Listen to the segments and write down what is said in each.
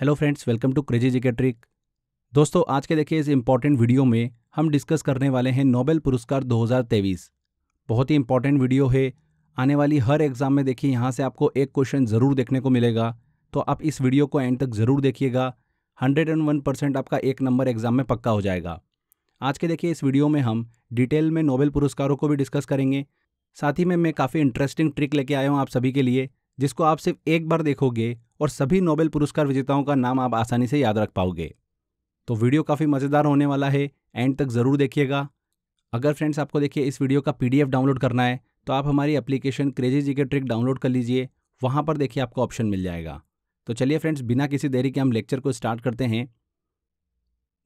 hello friends welcome to crazy GK trick दोस्तों आज के देखिए इस इम्पॉर्टेंट वीडियो में हम डिस्कस करने वाले हैं नोबेल पुरस्कार 2023 बहुत ही इम्पॉर्टेंट वीडियो है आने वाली हर एग्ज़ाम में देखिए यहाँ से आपको एक क्वेश्चन ज़रूर देखने को मिलेगा तो आप इस वीडियो को एंड तक ज़रूर देखिएगा हंड्रेड एंड वन परसेंट आपका एक नंबर एग्ज़ाम में पक्का हो जाएगा आज के देखिए इस वीडियो में हम डिटेल में नोबेल पुरस्कारों को भी डिस्कस करेंगे साथ ही में मैं काफ़ी इंटरेस्टिंग ट्रिक लेके आया हूँ आप सभी के लिए जिसको आप सिर्फ एक बार देखोगे और सभी नोबेल पुरस्कार विजेताओं का नाम आप आसानी से याद रख पाओगे तो वीडियो काफ़ी मज़ेदार होने वाला है एंड तक ज़रूर देखिएगा अगर फ्रेंड्स आपको देखिए इस वीडियो का पीडीएफ डाउनलोड करना है तो आप हमारी एप्लीकेशन क्रेजी जी के ट्रिक डाउनलोड कर लीजिए वहाँ पर देखिए आपको ऑप्शन मिल जाएगा तो चलिए फ्रेंड्स बिना किसी देरी के हम लेक्चर को स्टार्ट करते हैं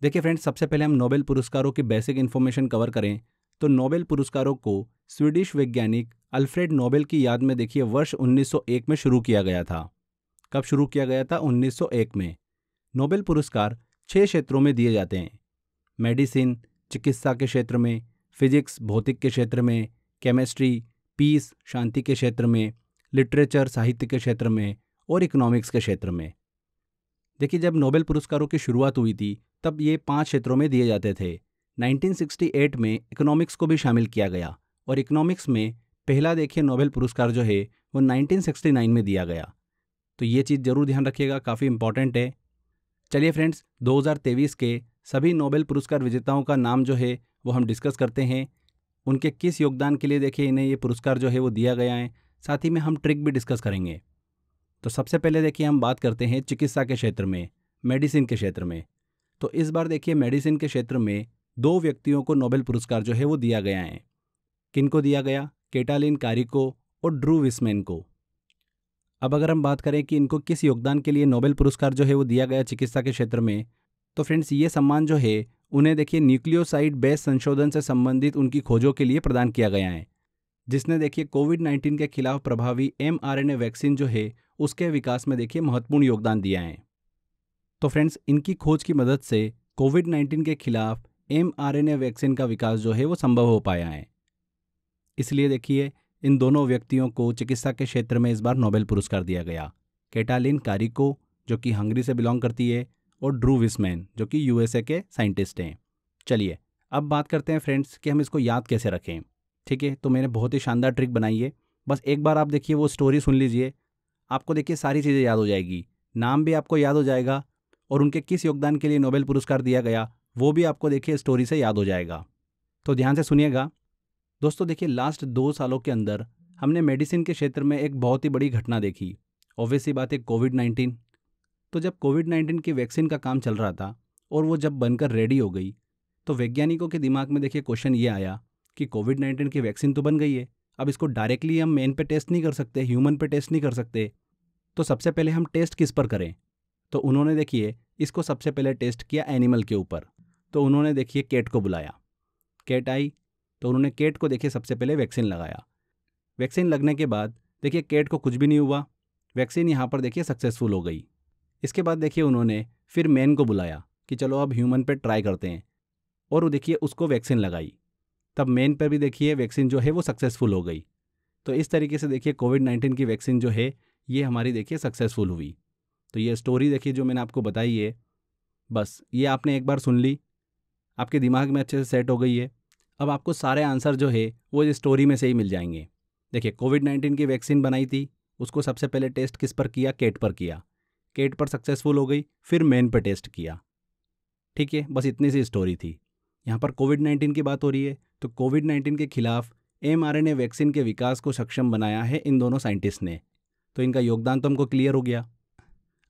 देखिए फ्रेंड्स सबसे पहले हम नोबेल पुरस्कारों की बेसिक इन्फॉर्मेशन कवर करें तो नोबेल पुरस्कारों को स्वीडिश वैज्ञानिक अल्फ्रेड नोबेल की याद में देखिए वर्ष 1901 में शुरू किया गया था कब शुरू किया गया था 1901 में नोबेल पुरस्कार छह क्षेत्रों में दिए जाते हैं मेडिसिन चिकित्सा के क्षेत्र में फिजिक्स भौतिक के क्षेत्र में केमिस्ट्री पीस शांति के क्षेत्र में लिटरेचर साहित्य के क्षेत्र में और इकोनॉमिक्स के क्षेत्र में देखिए जब नोबेल पुरस्कारों की शुरुआत हुई थी तब ये पांच क्षेत्रों में दिए जाते थे 1968 में इकोनॉमिक्स को भी शामिल किया गया और इकोनॉमिक्स में पहला देखिए नोबेल पुरस्कार जो है वो 1969 में दिया गया तो ये चीज़ ज़रूर ध्यान रखिएगा काफ़ी इंपॉर्टेंट है चलिए फ्रेंड्स 2023 के सभी नोबेल पुरस्कार विजेताओं का नाम जो है वो हम डिस्कस करते हैं उनके किस योगदान के लिए देखिए इन्हें ये पुरस्कार जो है वो दिया गया है साथ ही में हम ट्रिक भी डिस्कस करेंगे तो सबसे पहले देखिए हम बात करते हैं चिकित्सा के क्षेत्र में मेडिसिन के क्षेत्र में तो इस बार देखिए मेडिसिन के क्षेत्र में दो व्यक्तियों को नोबेल पुरस्कार जो है वो दिया गया है किनको दिया गया केटालिन कारिको और ड्रू विस्मैन को अब अगर हम बात करें कि इनको किस योगदान के लिए नोबेल पुरस्कार जो है वो दिया गया चिकित्सा के क्षेत्र में तो फ्रेंड्स ये सम्मान जो है उन्हें देखिए न्यूक्लियोसाइड बेस संशोधन से संबंधित उनकी खोजों के लिए प्रदान किया गया है जिसने देखिए कोविड नाइन्टीन के खिलाफ प्रभावी एम वैक्सीन जो है उसके विकास में देखिए महत्वपूर्ण योगदान दिया है तो फ्रेंड्स इनकी खोज की मदद से कोविड नाइन्टीन के खिलाफ एम वैक्सीन का विकास जो है वो संभव हो पाया है इसलिए देखिए इन दोनों व्यक्तियों को चिकित्सा के क्षेत्र में इस बार नोबेल पुरस्कार दिया गया केटालिन कारिको जो कि हंगरी से बिलोंग करती है और ड्रू विस्मैन जो कि यूएसए के साइंटिस्ट हैं चलिए अब बात करते हैं फ्रेंड्स कि हम इसको याद कैसे रखें ठीक है तो मैंने बहुत ही शानदार ट्रिक बनाई है बस एक बार आप देखिए वो स्टोरी सुन लीजिए आपको देखिए सारी चीज़ें याद हो जाएगी नाम भी आपको याद हो जाएगा और उनके किस योगदान के लिए नोबेल पुरस्कार दिया गया वो भी आपको देखिए स्टोरी से याद हो जाएगा तो ध्यान से सुनिएगा दोस्तों देखिए लास्ट दो सालों के अंदर हमने मेडिसिन के क्षेत्र में एक बहुत ही बड़ी घटना देखी ऑब्वियसली बात है कोविड नाइन्टीन तो जब कोविड नाइन्टीन की वैक्सीन का काम चल रहा था और वो जब बनकर रेडी हो गई तो वैज्ञानिकों के दिमाग में देखिए क्वेश्चन ये आया कि कोविड नाइन्टीन की वैक्सीन तो बन गई है अब इसको डायरेक्टली हम मेन पे टेस्ट नहीं कर सकते ह्यूमन पे टेस्ट नहीं कर सकते तो सबसे पहले हम टेस्ट किस पर करें तो उन्होंने देखिए इसको सबसे पहले टेस्ट किया एनिमल के ऊपर तो उन्होंने देखिए कैट को बुलाया कैट आई तो उन्होंने केट को देखिए सबसे पहले वैक्सीन लगाया वैक्सीन लगने के बाद देखिए केट को कुछ भी नहीं हुआ वैक्सीन यहाँ पर देखिए सक्सेसफुल हो गई इसके बाद देखिए उन्होंने फिर मैन को बुलाया कि चलो अब ह्यूमन पर ट्राई करते हैं और वो देखिए उसको वैक्सीन लगाई तब मेन पर भी देखिए वैक्सीन जो है वो सक्सेसफुल हो गई तो इस तरीके से देखिए कोविड नाइन्टीन की वैक्सीन जो है ये हमारी देखिए सक्सेसफुल हुई तो ये स्टोरी देखिए जो मैंने आपको बताई है बस ये आपने एक बार सुन ली आपके दिमाग में अच्छे से सेट हो गई है अब आपको सारे आंसर जो है वो इस स्टोरी में से ही मिल जाएंगे देखिए कोविड नाइन्टीन की वैक्सीन बनाई थी उसको सबसे पहले टेस्ट किस पर किया केट पर किया केट पर सक्सेसफुल हो गई फिर मेन पर टेस्ट किया ठीक है बस इतनी सी स्टोरी थी यहाँ पर कोविड नाइन्टीन की बात हो रही है तो कोविड नाइन्टीन के खिलाफ एम वैक्सीन के विकास को सक्षम बनाया है इन दोनों साइंटिस्ट ने तो इनका योगदान तो हमको क्लियर हो गया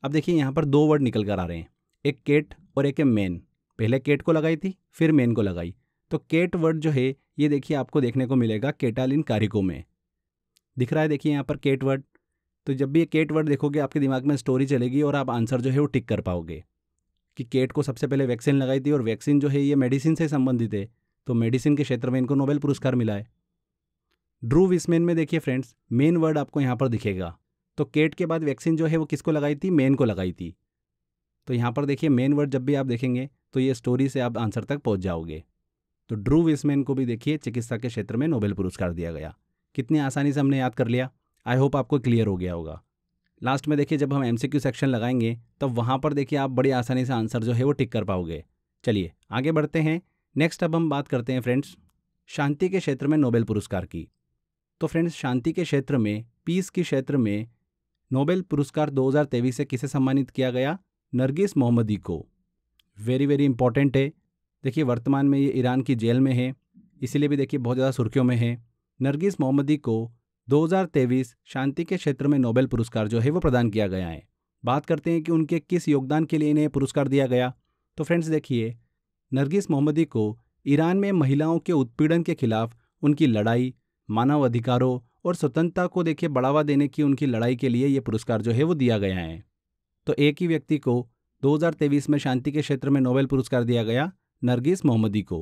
अब देखिए यहाँ पर दो वर्ड निकल कर आ रहे हैं एक केट और एक है मेन पहले केट को लगाई थी फिर मेन को लगाई तो केट वर्ड जो है ये देखिए आपको देखने को मिलेगा केटालिन कारिको में दिख रहा है देखिए यहाँ पर केट वर्ड तो जब भी ये केट वर्ड देखोगे आपके दिमाग में स्टोरी चलेगी और आप आंसर जो है वो टिक कर पाओगे कि केट को सबसे पहले वैक्सीन लगाई थी और वैक्सीन जो है ये मेडिसिन से संबंधित है तो मेडिसिन के क्षेत्र में इनको नोबेल पुरस्कार मिला है ड्रू विस्मेन में देखिए फ्रेंड्स मेन वर्ड आपको यहाँ पर दिखेगा तो केट के बाद वैक्सीन जो है वो किसको लगाई थी मेन को लगाई थी तो यहाँ पर देखिए मेन वर्ड जब भी आप देखेंगे तो ये स्टोरी से आप आंसर तक पहुँच जाओगे तो ड्रू विस्मैन को भी देखिए चिकित्सा के क्षेत्र में नोबेल पुरस्कार दिया गया कितनी आसानी से हमने याद कर लिया आई होप आपको क्लियर हो गया होगा लास्ट में देखिए जब हम एम सेक्शन लगाएंगे तब वहाँ पर देखिए आप बड़ी आसानी से आंसर जो है वो टिक कर पाओगे चलिए आगे बढ़ते हैं नेक्स्ट अब हम बात करते हैं फ्रेंड्स शांति के क्षेत्र में नोबेल पुरस्कार की तो फ्रेंड्स शांति के क्षेत्र में पीस के क्षेत्र में नोबेल पुरस्कार 2023 से किसे सम्मानित किया गया नरगिस मोहम्मदी को वेरी वेरी इंपॉर्टेंट है देखिए वर्तमान में ये ईरान की जेल में है इसीलिए भी देखिए बहुत ज़्यादा सुर्खियों में है नरगिस मोहम्मदी को 2023 शांति के क्षेत्र में नोबेल पुरस्कार जो है वो प्रदान किया गया है बात करते हैं कि उनके किस योगदान के लिए इन्हें पुरस्कार दिया गया तो फ्रेंड्स देखिए नरगिस मोहम्मदी को ईरान में महिलाओं के उत्पीड़न के खिलाफ उनकी लड़ाई मानव अधिकारों और स्वतंत्रता को देखिए बढ़ावा देने की उनकी लड़ाई के लिए ये पुरस्कार जो है वो दिया गया है तो एक ही व्यक्ति को 2023 में शांति के क्षेत्र में नोबेल पुरस्कार दिया गया नरगिस मोहम्मदी को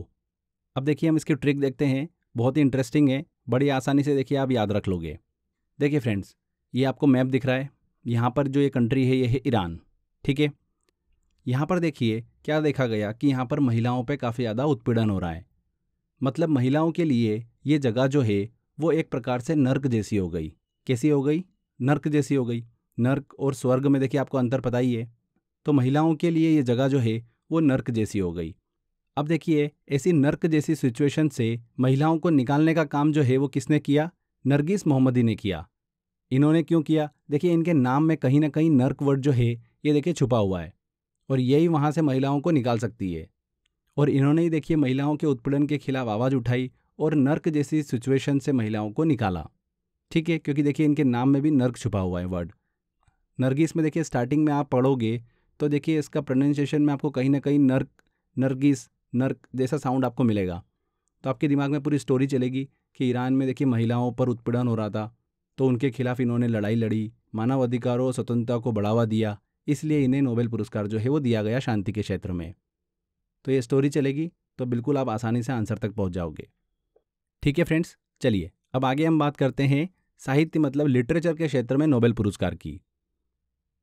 अब देखिए हम इसकी ट्रिक देखते हैं बहुत ही इंटरेस्टिंग है बड़ी आसानी से देखिए आप याद रख लोगे देखिए फ्रेंड्स ये आपको मैप दिख रहा है यहाँ पर जो ये कंट्री है ये है ईरान ठीक है यहाँ पर देखिए क्या देखा गया कि यहाँ पर महिलाओं पर काफ़ी ज़्यादा उत्पीड़न हो रहा है मतलब महिलाओं के लिए ये जगह जो है वो एक प्रकार से नर्क जैसी हो गई कैसी हो गई नर्क जैसी हो गई नर्क और स्वर्ग में देखिए आपको अंतर पता ही है तो महिलाओं के लिए ये जगह जो है वो नर्क जैसी हो गई अब देखिए ऐसी नर्क जैसी सिचुएशन से महिलाओं को निकालने का काम जो है वो किसने किया नरगिस मोहम्मदी ने किया इन्होंने क्यों किया देखिए इनके नाम में कहीं ना कहीं नर्क वर्ड जो है ये देखिए छुपा हुआ है और यही वहाँ से महिलाओं को निकाल सकती है और इन्होंने ही देखिए महिलाओं के उत्पीड़न के खिलाफ आवाज़ उठाई और नर्क जैसी सिचुएशन से महिलाओं को निकाला ठीक है क्योंकि देखिए इनके नाम में भी नर्क छुपा हुआ है वर्ड नरगिस में देखिए स्टार्टिंग में आप पढ़ोगे तो देखिए इसका प्रोनाउंसिएशन में आपको कहीं ना कहीं नर्क नरगिस नर्क जैसा साउंड आपको मिलेगा तो आपके दिमाग में पूरी स्टोरी चलेगी कि ईरान में देखिए महिलाओं पर उत्पीड़न हो रहा था तो उनके खिलाफ इन्होंने लड़ाई लड़ी मानव अधिकारों और स्वतंत्रता को बढ़ावा दिया इसलिए इन्हें नोबेल पुरस्कार जो है वो दिया गया शांति के क्षेत्र में तो ये स्टोरी चलेगी तो बिल्कुल आप आसानी से आंसर तक पहुंच जाओगे ठीक है फ्रेंड्स चलिए अब आगे हम बात करते हैं साहित्य मतलब लिटरेचर के क्षेत्र में नोबेल पुरस्कार की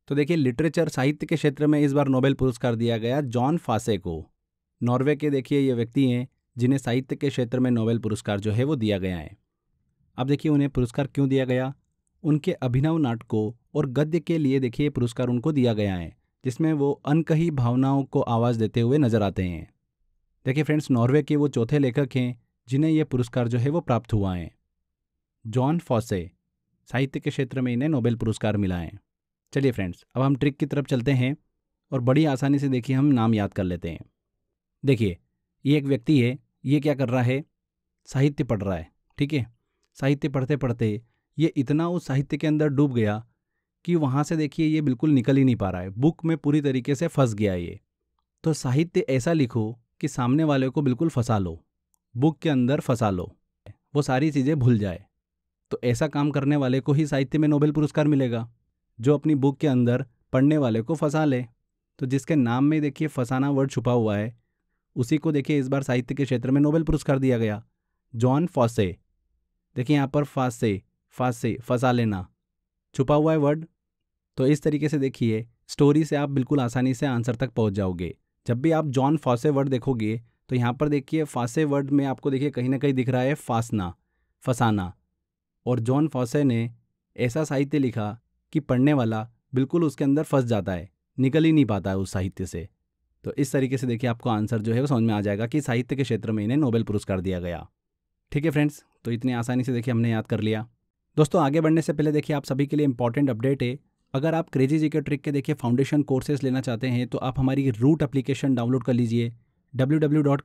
तो देखिए लिटरेचर साहित्य के क्षेत्र में इस बार नोबेल पुरस्कार दिया गया जॉन फासे को नॉर्वे के देखिए ये व्यक्ति हैं जिन्हें साहित्य के क्षेत्र में नोबेल पुरस्कार जो है वो दिया गया है अब देखिए उन्हें पुरस्कार क्यों दिया गया उनके अभिनव नाटकों और गद्य के लिए देखिए पुरस्कार उनको दिया गया है जिसमें वो अनकही भावनाओं को आवाज़ देते हुए नजर आते हैं देखिए फ्रेंड्स नॉर्वे के वो चौथे लेखक हैं जिन्हें ये पुरस्कार जो है वो प्राप्त हुआ है जॉन फॉसे साहित्य के क्षेत्र में इन्हें नोबेल पुरस्कार मिला है चलिए फ्रेंड्स अब हम ट्रिक की तरफ चलते हैं और बड़ी आसानी से देखिए हम नाम याद कर लेते हैं देखिए ये एक व्यक्ति है ये क्या कर रहा है साहित्य पढ़ रहा है ठीक है साहित्य पढ़ते पढ़ते ये इतना उस साहित्य के अंदर डूब गया कि वहाँ से देखिए ये बिल्कुल निकल ही नहीं पा रहा है बुक में पूरी तरीके से फंस गया ये तो साहित्य ऐसा लिखो कि सामने वाले को बिल्कुल फंसा लो बुक के अंदर फंसा लो वो सारी चीज़ें भूल जाए तो ऐसा काम करने वाले को ही साहित्य में नोबेल पुरस्कार मिलेगा जो अपनी बुक के अंदर पढ़ने वाले को फंसा ले तो जिसके नाम में देखिए फसाना वर्ड छुपा हुआ है उसी को देखिए इस बार साहित्य के क्षेत्र में नोबेल पुरस्कार दिया गया जॉन फॉसे देखिए यहाँ पर फासे फासे फंसा लेना छुपा हुआ है वर्ड तो इस तरीके से देखिए स्टोरी से आप बिल्कुल आसानी से आंसर तक पहुँच जाओगे जब भी आप जॉन फॉसे वर्ड देखोगे तो यहाँ पर देखिए फासे वर्ड में आपको देखिए कहीं ना कहीं दिख रहा है फासना फसाना और जॉन फॉसे ने ऐसा साहित्य लिखा कि पढ़ने वाला बिल्कुल उसके अंदर फंस जाता है निकल ही नहीं पाता है उस साहित्य से तो इस तरीके से देखिए आपको आंसर जो है वो समझ में आ जाएगा कि साहित्य के क्षेत्र में इन्हें नोबेल पुरस्कार दिया गया ठीक है फ्रेंड्स तो इतनी आसानी से देखिए हमने याद कर लिया दोस्तों आगे बढ़ने से पहले देखिए आप सभी के लिए इंपॉर्टेंट अपडेट है अगर आप क्रेजी जी के ट्रिक के देखिए फाउंडेशन कोर्सेज लेना चाहते हैं तो आप हमारी रूट एप्लीकेशन डाउनलोड कर लीजिए डब्ल्यू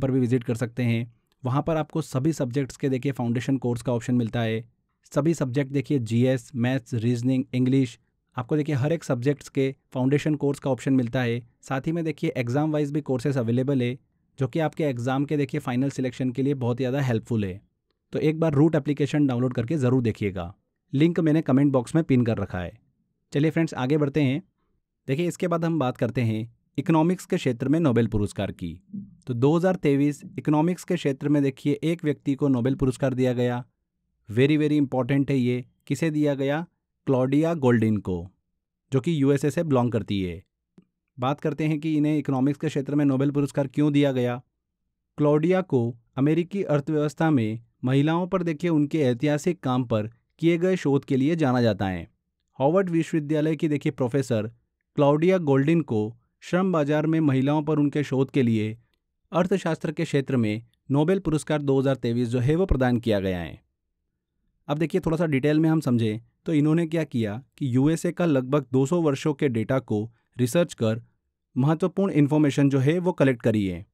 पर भी विजिट कर सकते हैं वहाँ पर आपको सभी सब्जेक्ट्स के देखिए फाउंडेशन कोर्स का ऑप्शन मिलता है सभी सब्जेक्ट देखिए जीएस मैथ्स रीजनिंग इंग्लिश आपको देखिए हर एक सब्जेक्ट्स के फाउंडेशन कोर्स का ऑप्शन मिलता है साथ ही में देखिए एग्ज़ाम वाइज भी कोर्सेज अवेलेबल है जो कि आपके एग्ज़ाम के देखिए फाइनल सिलेक्शन के लिए बहुत ज़्यादा हेल्पफुल है तो एक बार रूट एप्लीकेशन डाउनलोड करके ज़रूर देखिएगा लिंक मैंने कमेंट बॉक्स में पिन कर रखा है चलिए फ्रेंड्स आगे बढ़ते हैं देखिए इसके बाद हम बात करते हैं इकोनॉमिक्स के क्षेत्र में नोबेल पुरस्कार की तो 2023 इकोनॉमिक्स के क्षेत्र में देखिए एक व्यक्ति को नोबेल पुरस्कार दिया गया वेरी वेरी इंपॉर्टेंट है ये किसे दिया गया क्लॉडिया गोल्डिन को जो कि यूएसए से बिलोंग करती है बात करते हैं कि इन्हें इकोनॉमिक्स के क्षेत्र में नोबेल पुरस्कार क्यों दिया गया क्लॉडिया को अमेरिकी अर्थव्यवस्था में महिलाओं पर देखे उनके ऐतिहासिक काम पर किए गए शोध के लिए जाना जाता है हॉवर्ड विश्वविद्यालय की देखिए प्रोफेसर क्लाउडिया गोल्डिन को श्रम बाजार में महिलाओं पर उनके शोध के लिए अर्थशास्त्र के क्षेत्र में नोबेल पुरस्कार 2023 जो है वो प्रदान किया गया है अब देखिए थोड़ा सा डिटेल में हम समझें तो इन्होंने क्या किया कि यूएसए का लगभग 200 वर्षों के डेटा को रिसर्च कर महत्वपूर्ण इन्फॉर्मेशन जो है वो कलेक्ट करी है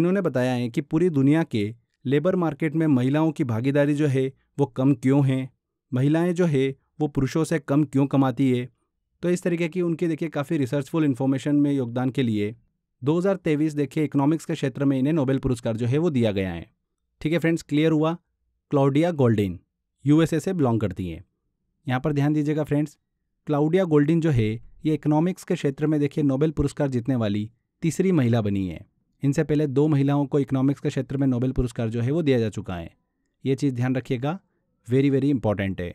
इन्होंने बताया है कि पूरी दुनिया के लेबर मार्केट में महिलाओं की भागीदारी जो है वो कम क्यों है महिलाएं जो है वो पुरुषों से कम क्यों कमाती है तो इस तरीके की उनके देखिए काफ़ी रिसर्चफुल इन्फॉर्मेशन में योगदान के लिए 2023 देखिए इकोनॉमिक्स के क्षेत्र में इन्हें नोबेल पुरस्कार जो है वो दिया गया है ठीक है फ्रेंड्स क्लियर हुआ क्लाउडिया गोल्डिन यूएसए से बिलोंग करती हैं यहाँ पर ध्यान दीजिएगा फ्रेंड्स क्लाउडिया गोल्डिन जो है ये इकोनॉमिक्स के क्षेत्र में देखिए नोबेल पुरस्कार जीतने वाली तीसरी महिला बनी है इनसे पहले दो महिलाओं को इकोनॉमिक्स के क्षेत्र में नोबेल पुरस्कार जो है वो दिया जा चुका है ये चीज़ ध्यान रखिएगा वेरी वेरी इंपॉर्टेंट है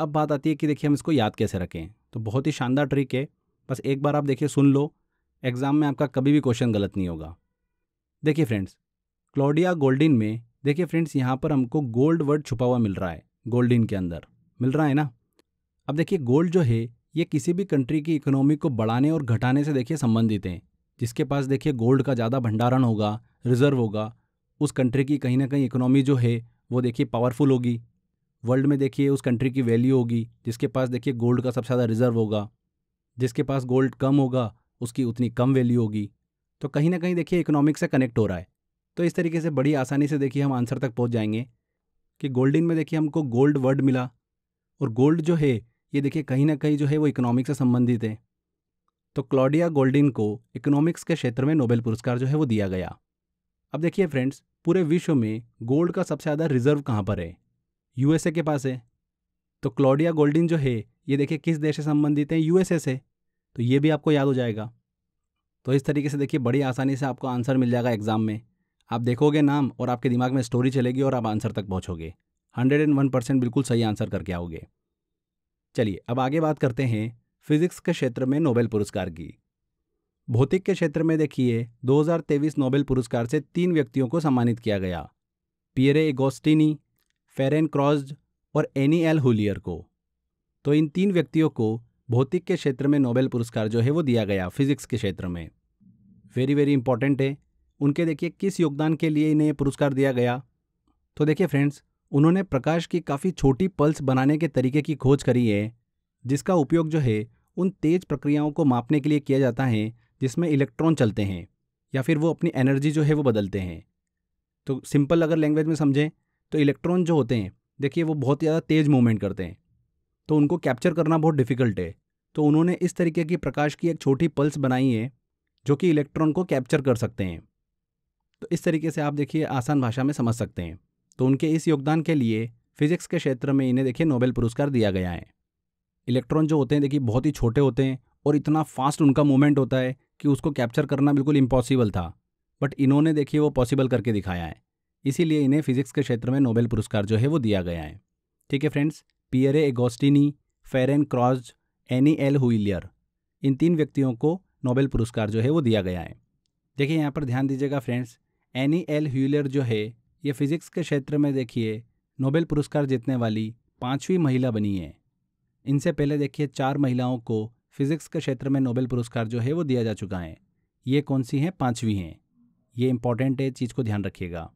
अब बात आती है कि देखिए हम इसको याद कैसे रखें तो बहुत ही शानदार ट्रिक है बस एक बार आप देखिए सुन लो एग्ज़ाम में आपका कभी भी क्वेश्चन गलत नहीं होगा देखिए फ्रेंड्स क्लोडिया गोल्डिन में देखिए फ्रेंड्स यहाँ पर हमको गोल्ड वर्ड छुपा हुआ मिल रहा है गोल्ड इन के अंदर मिल रहा है ना अब देखिए गोल्ड जो है ये किसी भी कंट्री की इकोनॉमी को बढ़ाने और घटाने से देखिए संबंधित हैं जिसके पास देखिए गोल्ड का ज़्यादा भंडारण होगा रिजर्व होगा उस कंट्री की कहीं ना कहीं इकोनॉमी जो है वो देखिए पावरफुल होगी वर्ल्ड में देखिए उस कंट्री की वैल्यू होगी जिसके पास देखिए गोल्ड का सबसे ज़्यादा रिजर्व होगा जिसके पास गोल्ड कम होगा उसकी उतनी कम वैल्यू होगी तो कहीं ना कहीं देखिए इकोनॉमिक से कनेक्ट हो रहा है तो इस तरीके से बड़ी आसानी से देखिए हम आंसर तक पहुंच जाएंगे कि गोल्डन में देखिए हमको गोल्ड वर्ड मिला और गोल्ड जो है ये देखिए कहीं ना कहीं जो है वो इकोनॉमिक से संबंधित है तो क्लॉडिया गोल्डिन को इकोनॉमिक्स के क्षेत्र में नोबेल पुरस्कार जो है वो दिया गया अब देखिए फ्रेंड्स पूरे विश्व में गोल्ड का सबसे ज़्यादा रिजर्व कहाँ पर है यूएसए के पास है तो क्लॉडिया गोल्डिन जो है ये देखिए किस देश से संबंधित है यूएसए से तो ये भी आपको याद हो जाएगा तो इस तरीके से देखिए बड़ी आसानी से आपको आंसर मिल जाएगा एग्ज़ाम में आप देखोगे नाम और आपके दिमाग में स्टोरी चलेगी और आप आंसर तक पहुंचोगे हंड्रेड एंड वन परसेंट बिल्कुल सही आंसर करके आओगे चलिए अब आगे बात करते हैं फिजिक्स के क्षेत्र में नोबेल पुरस्कार की भौतिक के क्षेत्र में देखिए 2023 नोबेल पुरस्कार से तीन व्यक्तियों को सम्मानित किया गया पियरे एगोस्टिनी फेरेन क्रॉस्ड और एनी एल हुलियर को तो इन तीन व्यक्तियों को भौतिक के क्षेत्र में नोबेल पुरस्कार जो है वो दिया गया फिजिक्स के क्षेत्र में वेरी वेरी इंपॉर्टेंट है उनके देखिए किस योगदान के लिए इन्हें पुरस्कार दिया गया तो देखिए फ्रेंड्स उन्होंने प्रकाश की काफ़ी छोटी पल्स बनाने के तरीके की खोज करी है जिसका उपयोग जो है उन तेज प्रक्रियाओं को मापने के लिए किया जाता है जिसमें इलेक्ट्रॉन चलते हैं या फिर वो अपनी एनर्जी जो है वो बदलते हैं तो सिंपल अगर लैंग्वेज में समझें तो इलेक्ट्रॉन जो होते हैं देखिए वो बहुत ज़्यादा तेज़ मूवमेंट करते हैं तो उनको कैप्चर करना बहुत डिफ़िकल्ट है तो उन्होंने इस तरीके की प्रकाश की एक छोटी पल्स बनाई है जो कि इलेक्ट्रॉन को कैप्चर कर सकते हैं तो इस तरीके से आप देखिए आसान भाषा में समझ सकते हैं तो उनके इस योगदान के लिए फिजिक्स के क्षेत्र में इन्हें देखिए नोबेल पुरस्कार दिया गया है इलेक्ट्रॉन जो होते हैं देखिए बहुत ही छोटे होते हैं और इतना फास्ट उनका मूवमेंट होता है कि उसको कैप्चर करना बिल्कुल इम्पॉसिबल था बट इन्होंने देखिए वो पॉसिबल करके दिखाया है इसीलिए इन्हें फिजिक्स के क्षेत्र में नोबेल पुरस्कार जो है वो दिया गया है ठीक है friends Pierre Agostini Ferenc Krausz Anne L'Huillier इन तीन व्यक्तियों को नोबेल पुरस्कार जो है वो दिया गया है देखिए यहाँ पर ध्यान दीजिएगा फ्रेंड्स एनी एल ह्यूलर जो है ये फिज़िक्स के क्षेत्र में देखिए नोबेल पुरस्कार जीतने वाली पाँचवीं महिला बनी है इनसे पहले देखिए चार महिलाओं को फिज़िक्स के क्षेत्र में नोबेल पुरस्कार जो है वो दिया जा चुका है ये कौन सी हैं पाँचवीं हैं ये इंपॉर्टेंट है चीज़ को ध्यान रखिएगा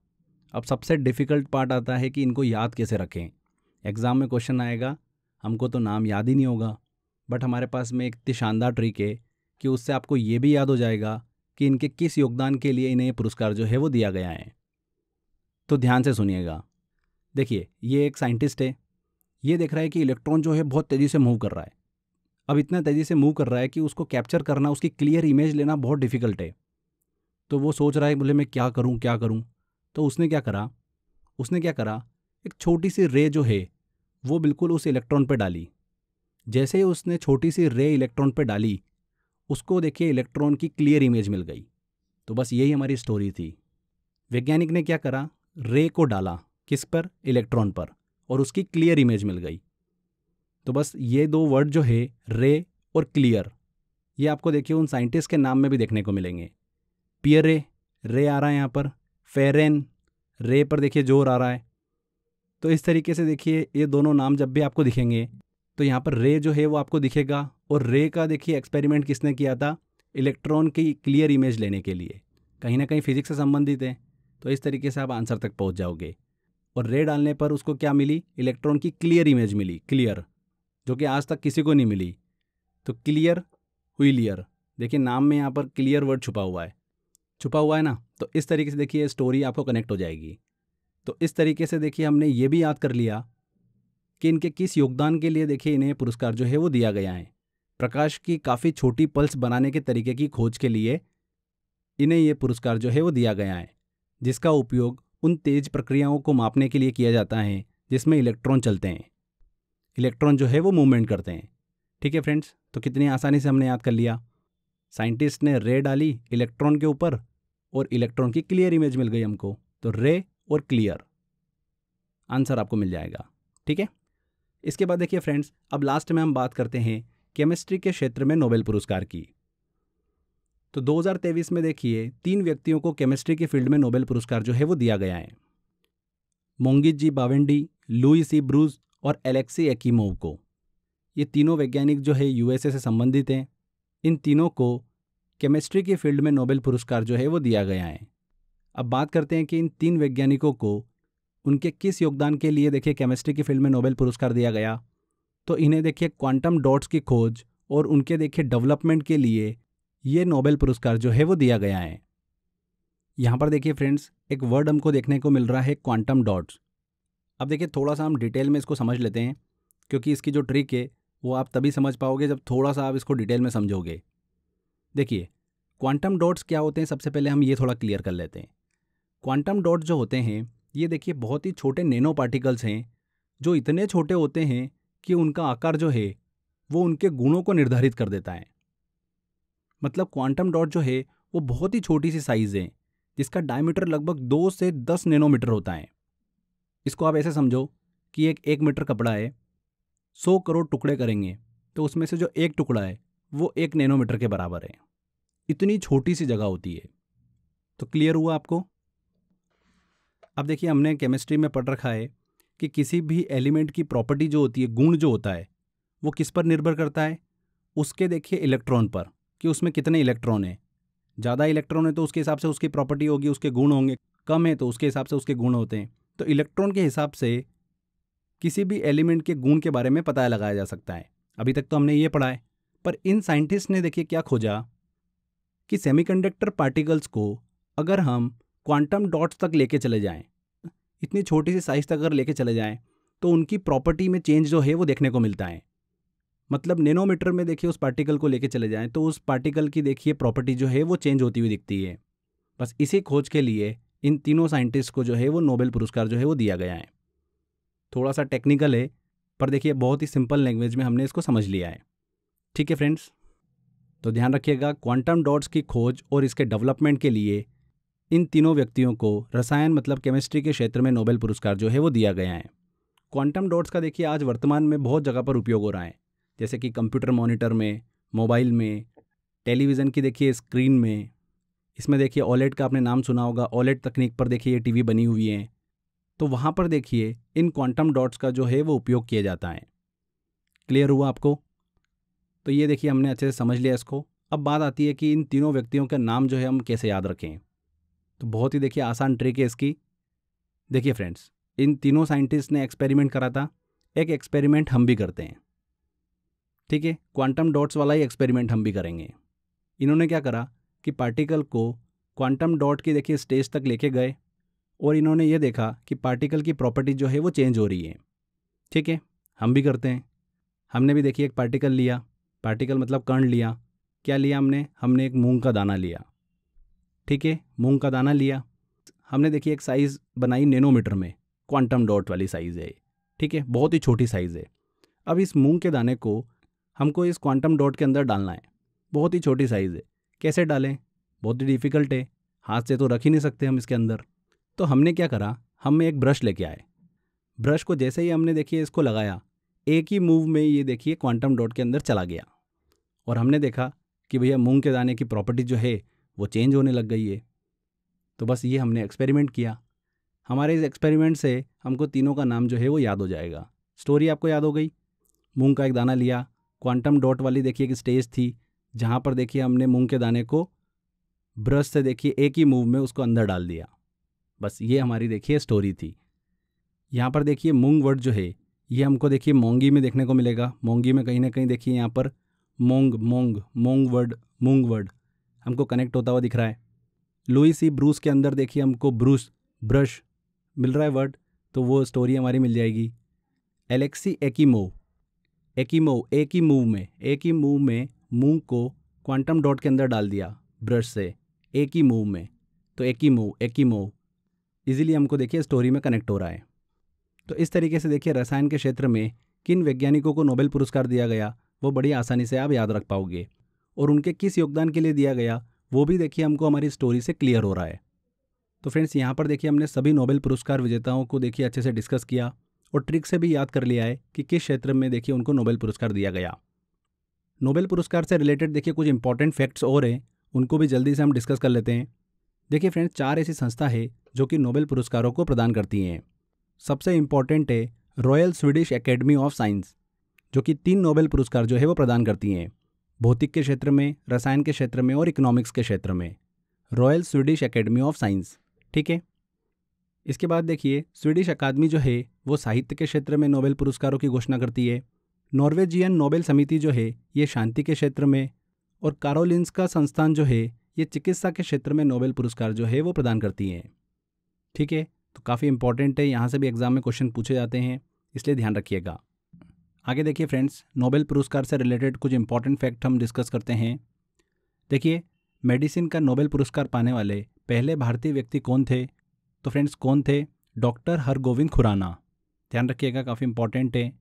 अब सबसे डिफ़िकल्ट पार्ट आता है कि इनको याद कैसे रखें एग्ज़ाम में क्वेश्चन आएगा हमको तो नाम याद ही नहीं होगा बट हमारे पास में एक इतनी शानदार ट्रिक है कि उससे आपको ये भी याद हो जाएगा कि इनके किस योगदान के लिए इन्हें ये पुरस्कार जो है वो दिया गया है तो ध्यान से सुनिएगा देखिए ये एक साइंटिस्ट है ये देख रहा है कि इलेक्ट्रॉन जो है बहुत तेज़ी से मूव कर रहा है अब इतना तेज़ी से मूव कर रहा है कि उसको कैप्चर करना उसकी क्लियर इमेज लेना बहुत डिफ़िकल्ट है तो वो सोच रहा है बोले मैं क्या करूँ क्या करूँ तो उसने क्या करा उसने क्या करा एक छोटी सी रे जो है वो बिल्कुल उस इलेक्ट्रॉन पर डाली जैसे ही उसने छोटी सी रे इलेक्ट्रॉन पर डाली उसको देखिए इलेक्ट्रॉन की क्लियर इमेज मिल गई तो बस यही हमारी स्टोरी थी वैज्ञानिक ने क्या करा रे को डाला किस पर इलेक्ट्रॉन पर और उसकी क्लियर इमेज मिल गई तो बस ये दो वर्ड जो है रे और क्लियर ये आपको देखिए उन साइंटिस्ट के नाम में भी देखने को मिलेंगे पियर रे रे आ रहा है यहाँ पर फेरेन रे पर देखिए जोर आ रहा है तो इस तरीके से देखिए ये दोनों नाम जब भी आपको दिखेंगे तो यहाँ पर रे जो है वो आपको दिखेगा और रे का देखिए एक्सपेरिमेंट किसने किया था इलेक्ट्रॉन की क्लियर इमेज लेने के लिए कहीं ना कहीं फिजिक्स से संबंधित है तो इस तरीके से आप आंसर तक पहुँच जाओगे और रे डालने पर उसको क्या मिली इलेक्ट्रॉन की क्लियर इमेज मिली क्लियर जो कि आज तक किसी को नहीं मिली तो क्लियर हुईलियर देखिए नाम में यहाँ पर क्लियर वर्ड छुपा हुआ है छुपा हुआ है ना तो इस तरीके से देखिए स्टोरी आपको कनेक्ट हो जाएगी तो इस तरीके से देखिए हमने ये भी याद कर लिया कि इनके किस योगदान के लिए देखिए इन्हें पुरस्कार जो है वो दिया गया है प्रकाश की काफ़ी छोटी पल्स बनाने के तरीके की खोज के लिए इन्हें ये पुरस्कार जो है वो दिया गया है जिसका उपयोग उन तेज प्रक्रियाओं को मापने के लिए किया जाता है जिसमें इलेक्ट्रॉन चलते हैं इलेक्ट्रॉन जो है वो मूवमेंट करते हैं ठीक है फ्रेंड्स तो कितनी आसानी से हमने याद कर लिया साइंटिस्ट ने रे डाली इलेक्ट्रॉन के ऊपर और इलेक्ट्रॉन की क्लियर इमेज मिल गई हमको तो रे और क्लियर आंसर आपको मिल जाएगा ठीक है इसके बाद देखिए फ्रेंड्स अब लास्ट में हम बात करते हैं केमिस्ट्री के क्षेत्र में नोबेल पुरस्कार की तो 2023 में देखिए तीन व्यक्तियों को केमिस्ट्री के फील्ड में नोबेल पुरस्कार जो है वो दिया गया है मोंगित G Bawendi Louis C Brus और एलेक्सी एकीमोव को ये तीनों वैज्ञानिक जो है यूएसए से संबंधित हैं इन तीनों को केमिस्ट्री के फील्ड में नोबेल पुरस्कार जो है वो दिया गया है अब बात करते हैं कि इन तीन वैज्ञानिकों को उनके किस योगदान के लिए देखिए केमिस्ट्री की फील्ड में नोबेल पुरस्कार दिया गया तो इन्हें देखिए क्वांटम डॉट्स की खोज और उनके देखिए डेवलपमेंट के लिए ये नोबेल पुरस्कार जो है वो दिया गया है यहाँ पर देखिए फ्रेंड्स एक वर्ड हमको देखने को मिल रहा है क्वांटम डॉट्स अब देखिए थोड़ा सा हम डिटेल में इसको समझ लेते हैं क्योंकि इसकी जो ट्रिक है वो आप तभी समझ पाओगे जब थोड़ा सा आप इसको डिटेल में समझोगे देखिए क्वांटम डॉट्स क्या होते हैं सबसे पहले हम ये थोड़ा क्लियर कर लेते हैं क्वांटम डॉट्स जो होते हैं ये देखिए बहुत ही छोटे नैनो पार्टिकल्स हैं जो इतने छोटे होते हैं कि उनका आकार जो है वो उनके गुणों को निर्धारित कर देता है मतलब क्वांटम डॉट जो है वो बहुत ही छोटी सी साइज़ है जिसका डायमीटर लगभग दो से दस नैनोमीटर होता है इसको आप ऐसे समझो कि एक एक मीटर कपड़ा है सौ करोड़ टुकड़े करेंगे तो उसमें से जो एक टुकड़ा है वो एक नैनोमीटर के बराबर है इतनी छोटी सी जगह होती है तो क्लियर हुआ आपको अब देखिए हमने केमिस्ट्री में पढ़ रखा है कि किसी भी एलिमेंट की प्रॉपर्टी जो होती है गुण जो होता है वो किस पर निर्भर करता है उसके देखिए इलेक्ट्रॉन पर कि उसमें कितने इलेक्ट्रॉन हैं ज़्यादा इलेक्ट्रॉन है तो उसके हिसाब से उसकी प्रॉपर्टी होगी उसके गुण होंगे कम है तो उसके हिसाब से उसके गुण होते हैं तो इलेक्ट्रॉन के हिसाब से किसी भी एलिमेंट के गुण के बारे में पता लगाया जा सकता है अभी तक तो हमने ये पढ़ा है पर इन साइंटिस्ट ने देखिए क्या खोजा कि सेमीकंडक्टर पार्टिकल्स को अगर हम क्वांटम डॉट्स तक लेके चले जाएं इतनी छोटी सी साइज तक अगर लेके चले जाएं तो उनकी प्रॉपर्टी में चेंज जो है वो देखने को मिलता है मतलब नैनोमीटर में देखिए उस पार्टिकल को लेके चले जाएं तो उस पार्टिकल की देखिए प्रॉपर्टी जो है वो चेंज होती हुई दिखती है बस इसी खोज के लिए इन तीनों साइंटिस्ट को जो है वो नोबेल पुरस्कार जो है वो दिया गया है थोड़ा सा टेक्निकल है पर देखिए बहुत ही सिंपल लैंग्वेज में हमने इसको समझ लिया है ठीक है फ्रेंड्स तो ध्यान रखिएगा क्वांटम डॉट्स की खोज और इसके डेवलपमेंट के लिए इन तीनों व्यक्तियों को रसायन मतलब केमिस्ट्री के क्षेत्र में नोबेल पुरस्कार जो है वो दिया गया है क्वांटम डॉट्स का देखिए आज वर्तमान में बहुत जगह पर उपयोग हो रहा है जैसे कि कंप्यूटर मॉनिटर में मोबाइल में टेलीविज़न की देखिए स्क्रीन में इसमें देखिए ओलेट e का आपने नाम सुना होगा ओलेट e तकनीक पर देखिए ये टीवी बनी हुई है तो वहाँ पर देखिए इन क्वांटम डॉट्स का जो है वो उपयोग किया जाता है क्लियर हुआ आपको तो ये देखिए हमने अच्छे से समझ लिया इसको अब बात आती है कि इन तीनों व्यक्तियों का नाम जो है हम कैसे याद रखें तो बहुत ही देखिए आसान ट्रिक है इसकी देखिए फ्रेंड्स इन तीनों साइंटिस्ट ने एक्सपेरिमेंट करा था एक एक्सपेरिमेंट हम भी करते हैं ठीक है क्वांटम डॉट्स वाला ही एक्सपेरिमेंट हम भी करेंगे इन्होंने क्या करा कि पार्टिकल को क्वांटम डॉट की देखिए स्टेज तक लेके गए और इन्होंने ये देखा कि पार्टिकल की प्रॉपर्टी जो है वो चेंज हो रही है ठीक है हम भी करते हैं हमने भी देखिए एक पार्टिकल लिया पार्टिकल मतलब कर्ण लिया क्या लिया हमने हमने एक मूंग का दाना लिया ठीक है मूंग का दाना लिया हमने देखिए एक साइज़ बनाई नैनोमीटर में क्वांटम डॉट वाली साइज़ है ठीक है बहुत ही छोटी साइज़ है अब इस मूंग के दाने को हमको इस क्वांटम डॉट के अंदर डालना है बहुत ही छोटी साइज़ है कैसे डालें बहुत ही डिफ़िकल्ट है हाथ से तो रख ही नहीं सकते हम इसके अंदर तो हमने क्या करा हम एक ब्रश लेके आए ब्रश को जैसे ही हमने देखिए इसको लगाया एक ही मूव में ये देखिए क्वांटम डॉट के अंदर चला गया और हमने देखा कि भैया मूंग के दाने की प्रॉपर्टी जो है वो चेंज होने लग गई है तो बस ये हमने एक्सपेरिमेंट किया हमारे इस एक्सपेरिमेंट से हमको तीनों का नाम जो है वो याद हो जाएगा स्टोरी आपको याद हो गई मूंग का एक दाना लिया क्वांटम डॉट वाली देखिए एक स्टेज थी जहाँ पर देखिए हमने मूंग के दाने को ब्रश से देखिए एक ही मूव में उसको अंदर डाल दिया बस ये हमारी देखिए स्टोरी थी यहाँ पर देखिए मूंग वर्ड जो है ये हमको देखिए मोंगी में देखने को मिलेगा मोंगी में कहीं ना कहीं देखिए यहाँ पर मोंग मोंग मोंग वर्ड मूंग वर्ड हमको कनेक्ट होता हुआ दिख रहा है लुई सी ब्रूस के अंदर देखिए हमको ब्रूस ब्रश मिल रहा है वर्ड तो वो स्टोरी हमारी मिल जाएगी एलेक्सी एकीमो मोव एक ही मूव में एक ही मूव में मूव को क्वांटम डॉट के अंदर डाल दिया ब्रश से एक ही मूव में तो एक ही मूव एक ही मूव इजीली हमको देखिए स्टोरी में कनेक्ट हो रहा है तो इस तरीके से देखिए रसायन के क्षेत्र में किन वैज्ञानिकों को नोबेल पुरस्कार दिया गया वो बड़ी आसानी से आप याद रख पाओगे और उनके किस योगदान के लिए दिया गया वो भी देखिए हमको हमारी स्टोरी से क्लियर हो रहा है तो फ्रेंड्स यहाँ पर देखिए हमने सभी नोबेल पुरस्कार विजेताओं को देखिए अच्छे से डिस्कस किया और ट्रिक से भी याद कर लिया है कि किस क्षेत्र में देखिए उनको नोबेल पुरस्कार दिया गया नोबेल पुरस्कार से रिलेटेड देखिए कुछ इंपॉर्टेंट फैक्ट्स और हैं उनको भी जल्दी से हम डिस्कस कर लेते हैं देखिए फ्रेंड्स चार ऐसी संस्था है जो कि नोबेल पुरस्कारों को प्रदान करती हैं सबसे इम्पॉर्टेंट है Royal Swedish Academy of Science जो कि तीन नोबेल पुरस्कार जो है वो प्रदान करती हैं भौतिक के क्षेत्र में रसायन के क्षेत्र में और इकोनॉमिक्स के क्षेत्र में Royal Swedish Academy of Science ठीक है इसके बाद देखिए स्वीडिश अकादमी जो है वो साहित्य के क्षेत्र में नोबेल पुरस्कारों की घोषणा करती है नॉर्वेजियन नोबेल समिति जो है ये शांति के क्षेत्र में और कारोलिन्स का संस्थान जो है ये चिकित्सा के क्षेत्र में नोबेल पुरस्कार जो है वो प्रदान करती हैं ठीक है तो काफ़ी इंपॉर्टेंट है यहाँ से भी एग्ज़ाम में क्वेश्चन पूछे जाते हैं इसलिए ध्यान रखिएगा आगे देखिए फ्रेंड्स नोबेल पुरस्कार से रिलेटेड कुछ इंपॉर्टेंट फैक्ट हम डिस्कस करते हैं देखिए मेडिसिन का नोबेल पुरस्कार पाने वाले पहले भारतीय व्यक्ति कौन थे तो फ्रेंड्स कौन थे डॉक्टर हरगोविंद खुराना ध्यान रखिएगा काफ़ी इंपॉर्टेंट है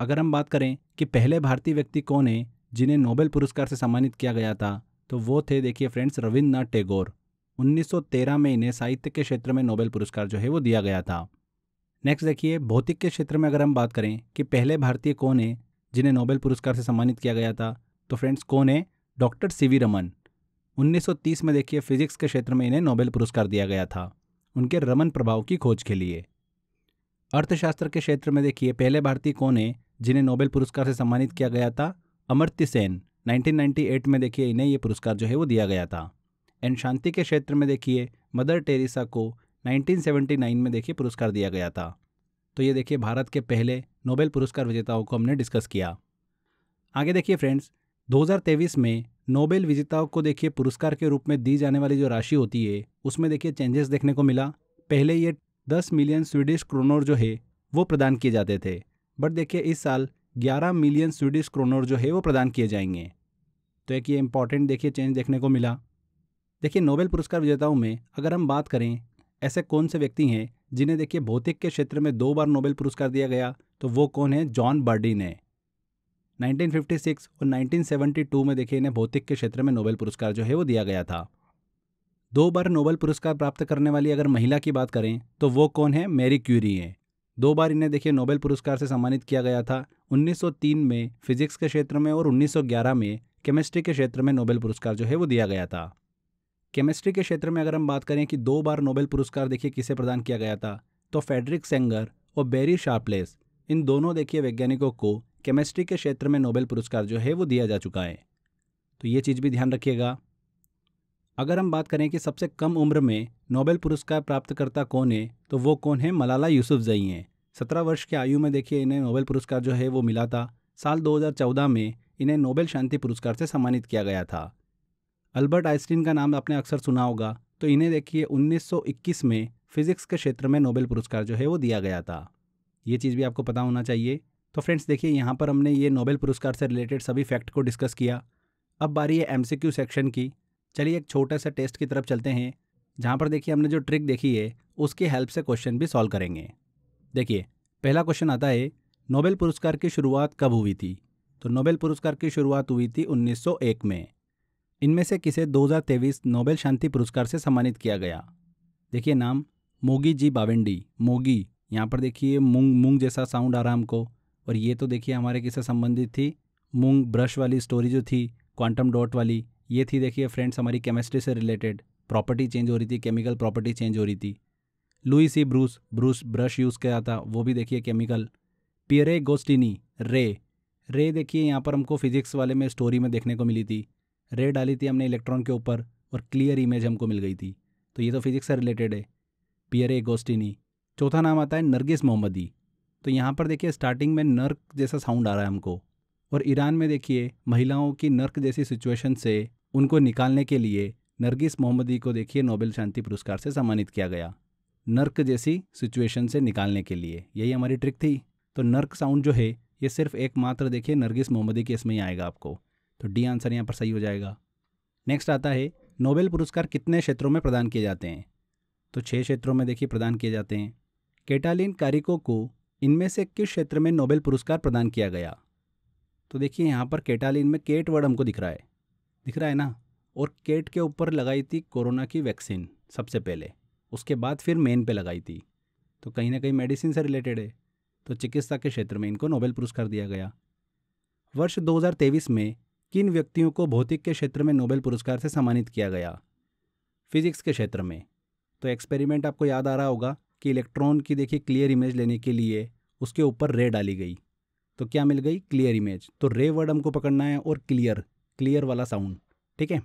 अगर हम बात करें कि पहले भारतीय व्यक्ति कौन है जिन्हें नोबेल पुरस्कार से सम्मानित किया गया था तो वो थे देखिए फ्रेंड्स रविन्द्रनाथ टैगोर 1913 में इन्हें साहित्य के क्षेत्र में नोबेल पुरस्कार जो है वो दिया गया था नेक्स्ट देखिए भौतिक के क्षेत्र में अगर हम बात करें कि पहले भारतीय कौन है जिन्हें नोबेल पुरस्कार से सम्मानित किया गया था तो फ्रेंड्स कौन है डॉक्टर सी वी रमन 1930 में देखिए फिजिक्स के क्षेत्र में इन्हें नोबेल पुरस्कार दिया गया था उनके रमन प्रभाव की खोज के लिए अर्थशास्त्र के क्षेत्र में देखिए पहले भारतीय कौन है जिन्हें नोबेल पुरस्कार से सम्मानित किया गया था अमर्त्य सेन नाइनटीन में देखिए इन्हें ये पुरस्कार जो है वो दिया गया था एंड शांति के क्षेत्र में देखिए मदर टेरेसा को 1979 में देखिए पुरस्कार दिया गया था तो ये देखिए भारत के पहले नोबेल पुरस्कार विजेताओं को हमने डिस्कस किया आगे देखिए फ्रेंड्स 2023 में नोबेल विजेताओं को देखिए पुरस्कार के रूप में दी जाने वाली जो राशि होती है उसमें देखिए चेंजेस देखने को मिला पहले ये दस मिलियन स्वीडिश क्रोनोर जो है वो प्रदान किए जाते थे बट देखिए इस साल ग्यारह मिलियन स्वीडिश क्रोनोर जो है वो प्रदान किए जाएंगे तो एक ये इम्पॉर्टेंट देखिए चेंज देखने को मिला देखिए नोबेल पुरस्कार विजेताओं में अगर हम बात करें ऐसे कौन से व्यक्ति हैं जिन्हें देखिए भौतिक के क्षेत्र में दो बार नोबेल पुरस्कार दिया गया तो वो कौन है जॉन बर्डी है 1956 और 1972 में देखिए इन्हें भौतिक के क्षेत्र में नोबेल पुरस्कार जो है वो दिया गया था दो बार नोबेल पुरस्कार प्राप्त करने वाली अगर महिला की बात करें तो वो कौन है मेरी क्यूरी है दो बार इन्हें देखिए नोबेल पुरस्कार से सम्मानित किया गया था 1903 में फिजिक्स के क्षेत्र में और 1911 में केमिस्ट्री के क्षेत्र में नोबेल पुरस्कार जो है वो दिया गया था केमिस्ट्री के क्षेत्र में अगर हम बात करें कि दो बार नोबेल पुरस्कार देखिए किसे प्रदान किया गया था तो फेडरिक सेंगर और बेरी शार्पलेस इन दोनों देखिए वैज्ञानिकों को केमिस्ट्री के क्षेत्र में नोबेल पुरस्कार जो है वो दिया जा चुका है तो ये चीज़ भी ध्यान रखिएगा अगर हम बात करें कि सबसे कम उम्र में नोबेल पुरस्कार प्राप्तकर्ता कौन है तो वो कौन है मलाला यूसुफ जई हैं सत्रह वर्ष की आयु में देखिए इन्हें नोबेल पुरस्कार जो है वो मिला था साल 2014 में इन्हें नोबेल शांति पुरस्कार से सम्मानित किया गया था अल्बर्ट आइंस्टीन का नाम आपने अक्सर सुना होगा तो इन्हें देखिए 1921 में फिज़िक्स के क्षेत्र में नोबेल पुरस्कार जो है वो दिया गया था ये चीज़ भी आपको पता होना चाहिए तो फ्रेंड्स देखिए यहाँ पर हमने ये नोबेल पुरस्कार से रिलेटेड सभी फैक्ट को डिस्कस किया अब बारी है एम सेक्शन की चलिए एक छोटा सा टेस्ट की तरफ चलते हैं जहाँ पर देखिए हमने जो ट्रिक देखी है उसकी हेल्प से क्वेश्चन भी सॉल्व करेंगे देखिए पहला क्वेश्चन आता है नोबेल पुरस्कार की शुरुआत कब हुई थी तो नोबेल पुरस्कार की शुरुआत हुई थी 1901 में इनमें से किसे 2023 नोबेल शांति पुरस्कार से सम्मानित किया गया देखिए नाम मोगी जी बावेंडी मोगी यहाँ पर देखिए मूंग मूंग जैसा साउंड आ रहा हमको और ये तो देखिए हमारे किसे संबंधित थी मूंग ब्रश वाली स्टोरी जो थी क्वांटम डॉट वाली ये थी देखिए फ्रेंड्स हमारी केमिस्ट्री से रिलेटेड प्रॉपर्टी चेंज हो रही थी केमिकल प्रॉपर्टी चेंज हो रही थी Louis C Brus Brus brush use किया था वो भी देखिए केमिकल पियरे गोस्टिनी रे रे देखिए यहाँ पर हमको फिजिक्स वाले में स्टोरी में देखने को मिली थी रे डाली थी हमने इलेक्ट्रॉन के ऊपर और क्लियर इमेज हमको मिल गई थी तो ये तो फिज़िक्स से रिलेटेड है ए गोस्टिनी चौथा नाम आता है नरगिस मोहम्मदी तो यहाँ पर देखिए स्टार्टिंग में नर्क जैसा साउंड आ रहा है हमको और ईरान में देखिए महिलाओं की नर्क जैसी सिचुएशन से उनको निकालने के लिए नरगिस मोहम्मदी को देखिए नोबेल शांति पुरस्कार से सम्मानित किया गया नर्क जैसी सिचुएशन से निकालने के लिए यही हमारी ट्रिक थी तो नर्क साउंड जो है ये सिर्फ एकमात्र देखिए नरगिस मोहम्मदी के इसमें ही आएगा आपको तो डी आंसर यहाँ पर सही हो जाएगा नेक्स्ट आता है नोबेल पुरस्कार कितने क्षेत्रों में प्रदान किए जाते हैं तो छः क्षेत्रों में देखिए प्रदान किए जाते हैं केटालिन कारिको को इनमें से किस क्षेत्र में नोबेल पुरस्कार प्रदान किया गया तो देखिए यहाँ पर केटालिन में केट वर्ड हमको दिख रहा है दिख रहा है ना और केट के ऊपर लगाई थी कोरोना की वैक्सीन सबसे पहले उसके बाद फिर मेन पे लगाई थी तो कहीं ना कहीं मेडिसिन से रिलेटेड है तो चिकित्सा के क्षेत्र में इनको नोबेल पुरस्कार दिया गया वर्ष 2023 में किन व्यक्तियों को भौतिक के क्षेत्र में नोबेल पुरस्कार से सम्मानित किया गया फिजिक्स के क्षेत्र में तो एक्सपेरिमेंट आपको याद आ रहा होगा कि इलेक्ट्रॉन की देखिए क्लियर इमेज लेने के लिए उसके ऊपर रे डाली गई तो क्या मिल गई क्लियर इमेज तो रे वर्ड हमको पकड़ना है और क्लियर क्लियर वाला साउंड ठीक है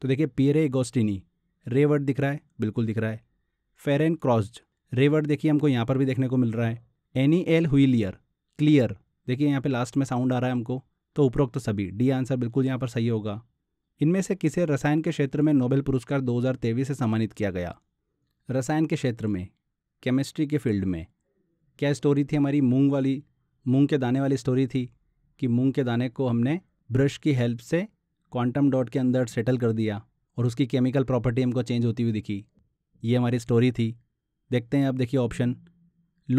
तो देखिए पियरे गोस्टिनी रे वर्ड दिख रहा है बिल्कुल दिख रहा है फेरेन क्रॉस्ड रे वर्ड देखिए हमको यहाँ पर भी देखने को मिल रहा है एनी एल हुईलियर क्लियर देखिए यहाँ पे लास्ट में साउंड आ रहा है हमको तो उपरोक्त तो सभी डी आंसर बिल्कुल यहाँ पर सही होगा इनमें से किसे रसायन के क्षेत्र में नोबेल पुरस्कार दो से सम्मानित किया गया रसायन के क्षेत्र में केमिस्ट्री के फील्ड में क्या स्टोरी थी हमारी मूंग वाली मूंग के दाने वाली स्टोरी थी कि मूंग के दाने को हमने ब्रश की हेल्प से क्वांटम डॉट के अंदर सेटल कर दिया और उसकी केमिकल प्रॉपर्टी हमको चेंज होती हुई दिखी ये हमारी स्टोरी थी देखते हैं अब देखिए ऑप्शन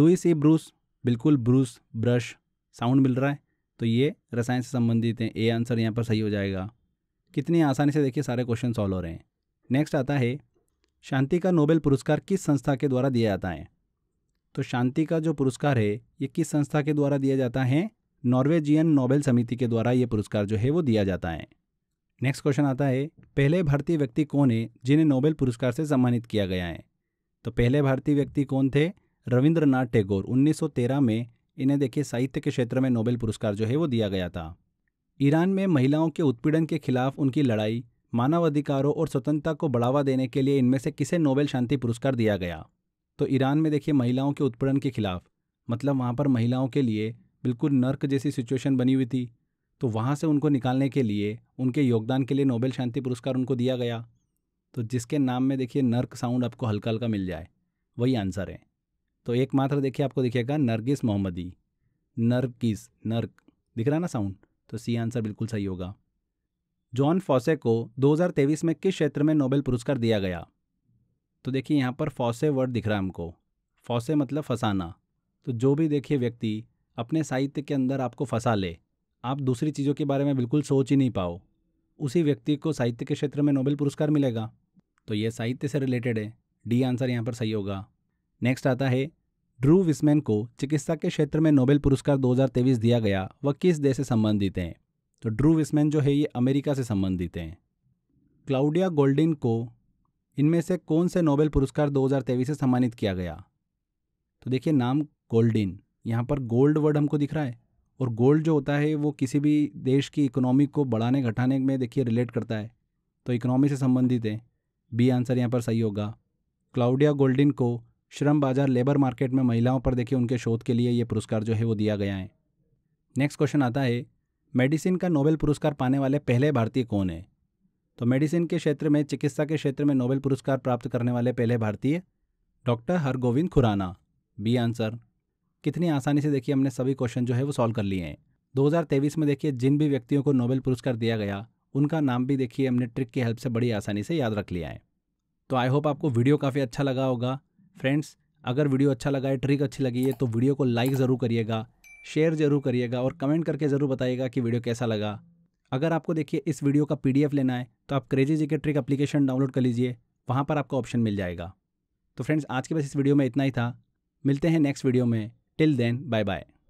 लुइस ए ब्रूस बिल्कुल ब्रूस ब्रश साउंड मिल रहा है तो ये रसायन से संबंधित हैं ए आंसर यहाँ पर सही हो जाएगा कितनी आसानी से देखिए सारे क्वेश्चन सॉल्व हो रहे हैं नेक्स्ट आता है शांति का नोबेल पुरस्कार किस संस्था के द्वारा दिया जाता है तो शांति का जो पुरस्कार है ये किस संस्था के द्वारा दिया जाता है नॉर्वेजियन नोबेल समिति के द्वारा ये पुरस्कार जो है वो दिया जाता है नेक्स्ट क्वेश्चन आता है पहले भारतीय व्यक्ति कौन है जिन्हें नोबेल पुरस्कार से सम्मानित किया गया है तो पहले भारतीय व्यक्ति कौन थे रविंद्रनाथ टैगोर 1913 में इन्हें देखिए साहित्य के क्षेत्र में नोबेल पुरस्कार जो है वो दिया गया था ईरान में महिलाओं के उत्पीड़न के खिलाफ उनकी लड़ाई मानवाधिकारों और स्वतंत्रता को बढ़ावा देने के लिए इनमें से किसे नोबेल शांति पुरस्कार दिया गया तो ईरान में देखिए महिलाओं के उत्पीड़न के खिलाफ मतलब वहाँ पर महिलाओं के लिए बिल्कुल नर्क जैसी सिचुएशन बनी हुई थी तो वहाँ से उनको निकालने के लिए उनके योगदान के लिए नोबेल शांति पुरस्कार उनको दिया गया तो जिसके नाम में देखिए नर्क साउंड आपको हल्का हल्का मिल जाए वही आंसर है तो एकमात्र देखिए आपको दिखेगा नरगिस मोहम्मदी नरगिस नर्क दिख रहा ना साउंड तो सी आंसर बिल्कुल सही होगा जॉन फॉसे को 2023 में किस क्षेत्र में नोबेल पुरस्कार दिया गया तो देखिए यहाँ पर फॉसे वर्ड दिख रहा है हमको फॉसे मतलब फंसाना तो जो भी देखिए व्यक्ति अपने साहित्य के अंदर आपको फंसा ले आप दूसरी चीज़ों के बारे में बिल्कुल सोच ही नहीं पाओ उसी व्यक्ति को साहित्य के क्षेत्र में नोबेल पुरस्कार मिलेगा तो ये साहित्य से रिलेटेड है डी आंसर यहाँ पर सही होगा नेक्स्ट आता है ड्रू विस्मैन को चिकित्सा के क्षेत्र में नोबेल पुरस्कार 2023 दिया गया वह किस देश से संबंधित हैं तो ड्रू विस्मैन जो है ये अमेरिका से संबंधित हैं क्लाउडिया गोल्डिन को इनमें से कौन से नोबेल पुरस्कार 2023 से सम्मानित किया गया तो देखिए नाम गोल्डिन यहाँ पर गोल्ड वर्ड हमको दिख रहा है और गोल्ड जो होता है वो किसी भी देश की इकोनॉमी को बढ़ाने घटाने में देखिए रिलेट करता है तो इकोनॉमी से संबंधित है बी आंसर यहाँ पर सही होगा क्लाउडिया गोल्डिन को श्रम बाजार लेबर मार्केट में महिलाओं पर देखिए उनके शोध के लिए ये पुरस्कार जो है वो दिया गया है नेक्स्ट क्वेश्चन आता है मेडिसिन का नोबेल पुरस्कार पाने वाले पहले भारतीय कौन है तो मेडिसिन के क्षेत्र में चिकित्सा के क्षेत्र में नोबेल पुरस्कार प्राप्त करने वाले पहले भारतीय doctor Hargobind Khorana B answer कितनी आसानी से देखिए हमने सभी क्वेश्चन जो है वो सॉल्व कर लिए हैं 2023 में देखिए जिन भी व्यक्तियों को नोबेल पुरस्कार दिया गया उनका नाम भी देखिए हमने ट्रिक की हेल्प से बड़ी आसानी से याद रख लिया है तो आई होप आपको वीडियो काफ़ी अच्छा लगा होगा फ्रेंड्स अगर वीडियो अच्छा लगा है ट्रिक अच्छी लगी है तो वीडियो को लाइक ज़रूर करिएगा शेयर ज़रूर करिएगा और कमेंट करके ज़रूर बताइएगा कि वीडियो कैसा लगा अगर आपको देखिए इस वीडियो का पीडीएफ लेना है तो आप क्रेजी जी के ट्रिक एप्लीकेशन डाउनलोड कर लीजिए वहाँ पर आपको ऑप्शन मिल जाएगा तो फ्रेंड्स आज के बस इस वीडियो में इतना ही था मिलते हैं नेक्स्ट वीडियो में टिल देन बाय बाय